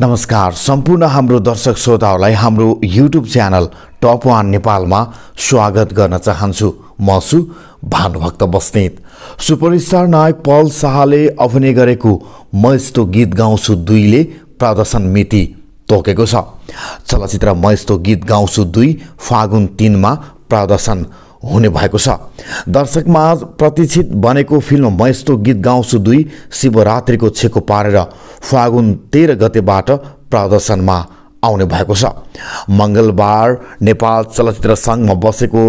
नमस्कार सम्पूर्ण हाम्रो दर्शक श्रोताहरूलाई हाम्रो युट्युब च्यानल टप वान नेपालमा स्वागत गर्न चाहन्छु म छु भानुभक्त बस्नेत सुपरस्टार नायक पल शाहले अभिनय गरेको म यस्तो गीत गाउँछु दुईले प्रदर्शन मिति तोकेको छ चलचित्र म यस्तो गीत गाउँछु दुई फागुन तिनमा प्रदर्शन हुने भएको छ दर्शकमा प्रतिष्ठित बनेको फिल्म म यस्तो गीत गाउँछु दुई शिवरात्रिको छेको पारेर फागुन तेह्र गतेबाट प्रदर्शनमा आउने भएको छ मङ्गलबार नेपाल चलचित्र सङ्घमा बसेको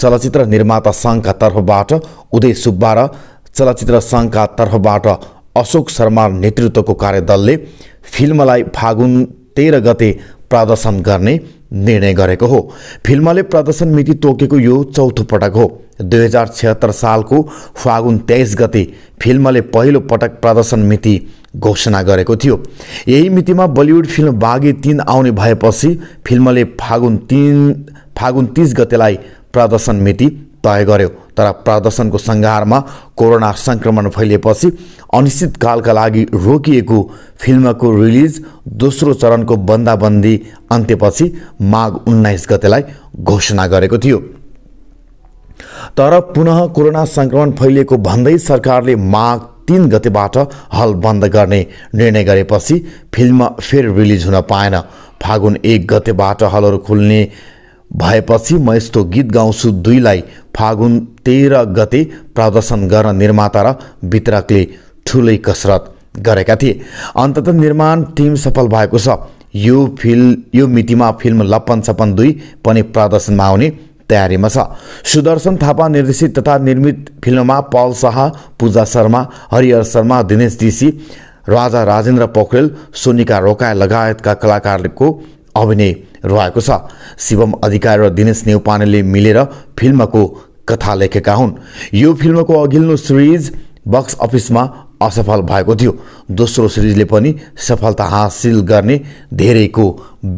चलचित्र निर्माता सङ्घका तर्फबाट उदय सुब्बा र चलचित्र सङ्घका तर्फबाट अशोक शर्मा नेतृत्वको कार्यदलले फिल्मलाई फागुन तेह्र गते प्रदर्शन गर्ने निर्णय गरेको हो फिल्मले प्रदर्शन मिति तोकेको यो चौथो पटक हो दुई हजार छत्तर सालको फागुन तेइस गते फिल्मले पहिलो पटक प्रदर्शन मिति घोषणा गरेको थियो यही मितिमा बलिउड फिल्म बाघे तिन आउने भएपछि फिल्मले फागुन तिन फागुन तिस गतेलाई प्रदर्शन मिति तय गर्यो तर प्रदर्शनको सङ्घारमा कोरोना सङ्क्रमण फैलिएपछि अनिश्चितकालका लागि रोकिएको फिल्मको रिलिज दोस्रो चरणको बन्दाबन्दी अन्त्यपछि माघ उन्नाइस गतेलाई घोषणा गरेको थियो तर पुनः कोरोना सङ्क्रमण फैलिएको भन्दै सरकारले माघ तिन गतेबाट हल बन्द गर्ने निर्णय गरेपछि फिल्म फेरि रिलिज हुन पाएन फागुन एक गतेबाट हलहरू खुल्ने भएपछि म यस्तो गीत गाउँछु दुईलाई फागुन तेह्र गते प्रदर्शन गर्न निर्माता र वितरकले ठुलै कसरत गरेका थिए अन्तत निर्माण टिम सफल भएको छ यो फिल्म यो मितिमा फिल्म लप्पन छपन दुई पनि प्रदर्शनमा आउने तयारीमा छ सुदर्शन थापा निर्देशित तथा निर्मित फिल्ममा पल शाह पूजा शर्मा हरिहर शर्मा दिनेश दिसी राजा राजेन्द्र पोखरेल सोनिका रोकाय लगायतका कलाकारको अभिनय रहेको छ शिवम अधिकारी र दिनेश नेउपानेले मिलेर फिल्मको कथा लेखेका हुन् यो फिल्मको अघिल्लो सिरिज बक्स अफिसमा असफल भएको थियो दोस्रो सिरिजले पनि सफलता हासिल गर्ने धेरैको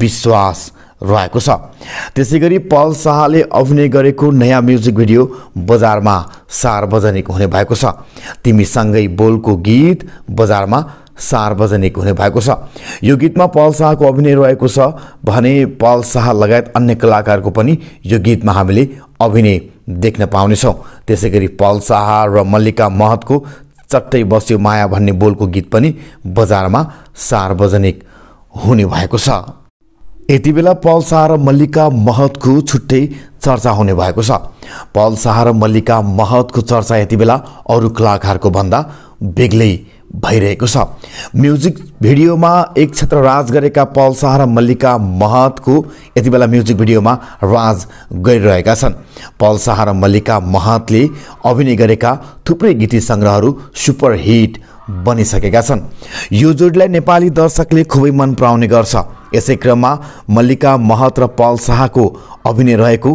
विश्वास रहेको छ त्यसै गरी पल शाहले अभिनय गरेको नयाँ म्युजिक भिडियो बजारमा सार्वजनिक हुने भएको छ तिमीसँगै बोलको गीत बजारमा सार्वजनिक हुने भएको छ यो गीतमा पल शाहको अभिनय रहेको छ भने पल शाह लगायत अन्य कलाकारको पनि यो गीतमा हामीले अभिनय देख्न पाउनेछौँ त्यसै गरी पल शाह र मल्लिका महतको चट्टै बस्यो माया भन्ने बोलको गीत पनि बजारमा सार्वजनिक हुने भएको छ यति बेला पल शाह र मल्लिका महतको छुट्टै चर्चा हुने भएको छ पल शाह र मल्लिका महतको चर्चा यति बेला अरू कलाकारको भन्दा बेग्लै भइरहेको छ म्युजिक भिडियोमा एक क्षेत्र राज गरेका पल शाह र मल्लिका महतको यति बेला म्युजिक भिडियोमा राज गरिरहेका छन् पल शाह र मल्लिका महतले अभिनय गरेका थुप्रै गीती सङ्ग्रहहरू सुपरहिट बनिसकेका छन् यो जोडीलाई नेपाली दर्शकले खुबै मन पराउने गर्छ यसै क्रममा मल्लिका महत र पल शाहको अभिनय रहेको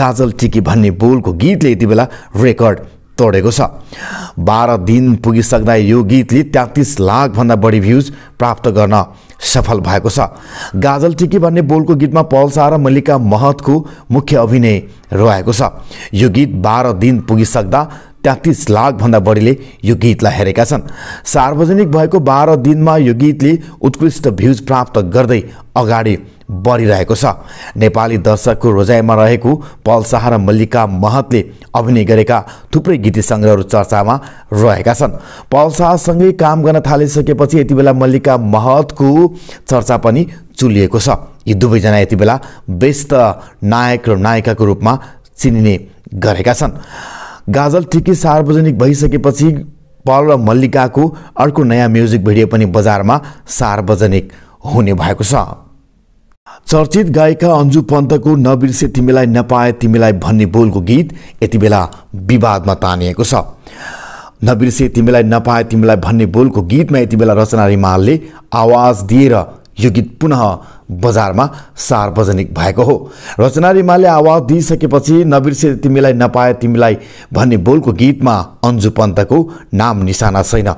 गाजल टिकी भन्ने बोलको गीतले यति बेला रेकर्ड तोडेको छ बाह्र दिन पुगिसक्दा यो गीतले तेत्तिस लाखभन्दा बढी भ्युज प्राप्त गर्न सफल भएको छ गाजल टिकी भन्ने बोलको गीतमा पल्सा र मल्लिका महतको मुख्य अभिनय रहेको छ यो गीत बाह्र दिन पुगिसक्दा तेत्तिस लाखभन्दा बढीले यो गीतलाई हेरेका छन् सार्वजनिक भएको बाह्र दिनमा यो गीतले उत्कृष्ट भ्युज प्राप्त गर्दै अगाडि बढिरहेको छ नेपाली दर्शकको रोजाइमा रहेको पलसाह र मल्लिका महतले अभिनय गरेका थुप्रै गीत सङ्ग्रहहरू चर्चामा रहेका छन् पलसाहसँगै काम गर्न थालिसकेपछि यति बेला मल्लिका महतको चर्चा पनि चुलिएको छ यी दुवैजना यति बेला व्यस्त नायक र नायिकाको रूपमा चिनिने गरेका छन् गाजल ठिकै सार्वजनिक भइसकेपछि पल र मल्लिकाको अर्को नयाँ म्युजिक भिडियो पनि बजारमा सार्वजनिक हुने भएको छ चर्चित गायिका अन्जु पन्तको नबिर्से तिमीलाई नपाए तिमीलाई भन्ने बोलको गीत यति बेला विवादमा तानिएको छ नबिर्से तिमीलाई नपाए तिमीलाई भन्ने बोलको गीतमा यति बेला रचना रिमालले आवाज दिएर यो गीत पुनः बजारमा सार्वजनिक भएको हो रचना रिमाले आवाज दिइसकेपछि नबिर्से तिमीलाई नपाए तिमीलाई भन्ने बोलको गीतमा अन्जु पन्तको नाम निशाना छैन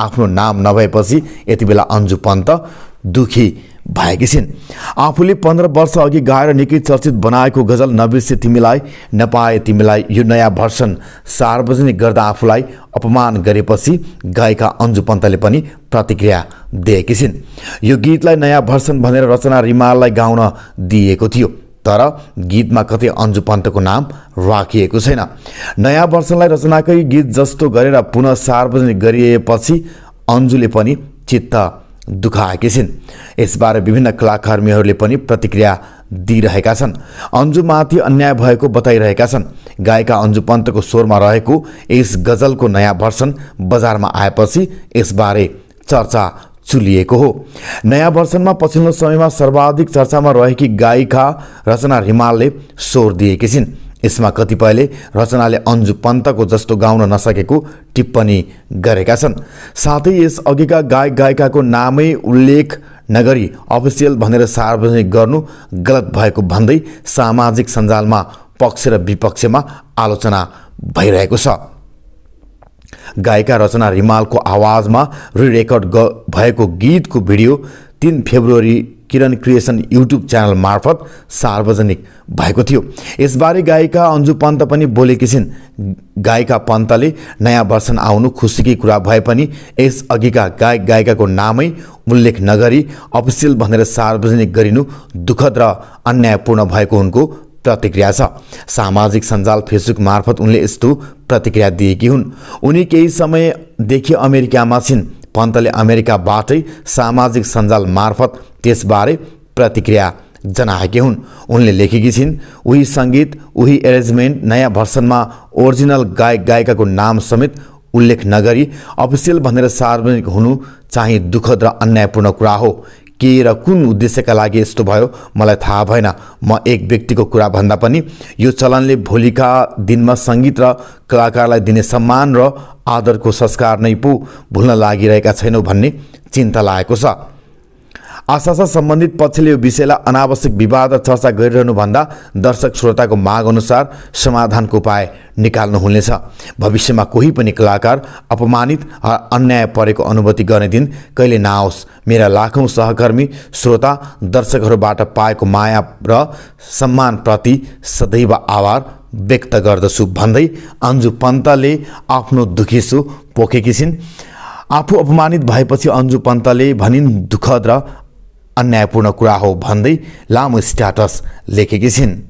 आफ्नो नाम नभएपछि यति बेला अन्जु पन्त दुखी भएकी छिन् आफूले पन्ध्र वर्ष अघि गाएर निकै चर्चित बनाएको गजल नबिर्से तिमीलाई नपाए तिमीलाई यो नयाँ भर्सन सार्वजनिक गर्दा आफूलाई अपमान गरेपछि गायिका अन्जु पन्तले पनि प्रतिक्रिया दिएकी छिन् यो गीतलाई नयाँ भर्सन भनेर रचना रिमाललाई गाउन दिइएको थियो तर गीतमा कतै अन्जु पन्तको नाम राखिएको छैन नयाँ वर्षलाई रचनाकै गीत जस्तो गरेर पुनः सार्वजनिक गरिएपछि अन्जुले पनि चित्त दुखाएकी छिन् यसबारे विभिन्न कलाकर्मीहरूले पनि प्रतिक्रिया दिइरहेका छन् अन्जुमाथि अन्याय भएको बताइरहेका छन् गायिका अन्जु पन्तको स्वरमा रहेको यस गजलको नयाँ भर्सन बजारमा आएपछि यसबारे चर्चा चुलिएको हो नयाँ वर्षनमा पछिल्लो समयमा सर्वाधिक चर्चामा रहेकी गायिका रचना रिमालले स्वर दिएकी छिन् यसमा कतिपयले रचनाले अन्जु पन्तको जस्तो गाउन नसकेको टिप्पणी गरेका छन् साथै यस अघिका गायक गायिकाको नामै उल्लेख नगरी अफिसियल भनेर सार्वजनिक गर्नु गलत भएको भन्दै सामाजिक सञ्जालमा पक्ष र विपक्षमा आलोचना भइरहेको छ गायिका रचना रिमालको आवाजमा रिरेकर्ड भएको गीतको भिडियो तिन February Kiran creation YouTube channel मार्फत सार्वजनिक भएको थियो यसबारे गायिका अन्जु पन्त पनि बोलेकी छिन् गायिका पन्तले नयाँ वर्षन आउनु खुसीकी कुरा भए पनि यसअघिका गायक गायिकाको नामै उल्लेख नगरी अफिसियल भनेर सार्वजनिक गरिनु दुःखद र अन्यायपूर्ण भएको उनको प्रतिक्रिया छ सामाजिक सञ्जाल फेसबुक मार्फत उनले यस्तो प्रतिक्रिया दिएकी हुन् उनी केही समयदेखि अमेरिकामा छिन् पन्तले अमेरिकाबाटै सामाजिक सञ्जाल मार्फत त्यसबारे प्रतिक्रिया जनाएकी हुन् उनले लेखेकी छिन् उही सङ्गीत उही एरेन्जमेन्ट नयाँ भर्सनमा ओरिजिनल गायक गायिकाको नाम समेत उल्लेख नगरी अफिसियल भनेर सार्वजनिक हुनु चाहिँ दुःखद र अन्यायपूर्ण कुरा हो के र कुन उद्देश्यका लागि यस्तो भयो मलाई थाहा भएन म एक व्यक्तिको कुरा भन्दा पनि यो चलनले भोलिका दिनमा सङ्गीत र कलाकारलाई दिने सम्मान र आदरको संस्कार नै पो भुल्न लागिरहेका छैनौँ भन्ने चिन्ता लागेको छ आशासा सम्बन्धित पक्षले यो विषयलाई अनावश्यक विवाद र चर्चा गरिरहनुभन्दा दर्शक श्रोताको माग अनुसार समाधानको उपाय निकाल्नु हुनेछ भविष्यमा कोही पनि कलाकार अपमानित अन्याय परेको अनुभूति गर्ने दिन कहिले नआओस् मेरा लाखौँ सहकर्मी श्रोता दर्शकहरूबाट पाएको माया र सम्मानप्रति सदैव आभार व्यक्त गर्दछु भन्दै अन्जु पन्तले आफ्नो दुखेसो पोखेकी छिन् आफू अपमानित भएपछि अन्जु पन्तले भनिन् दुःखद र अन्यायपूर्ण कुरा हो भन्दै लामो स्ट्याटस लेखेकी छिन्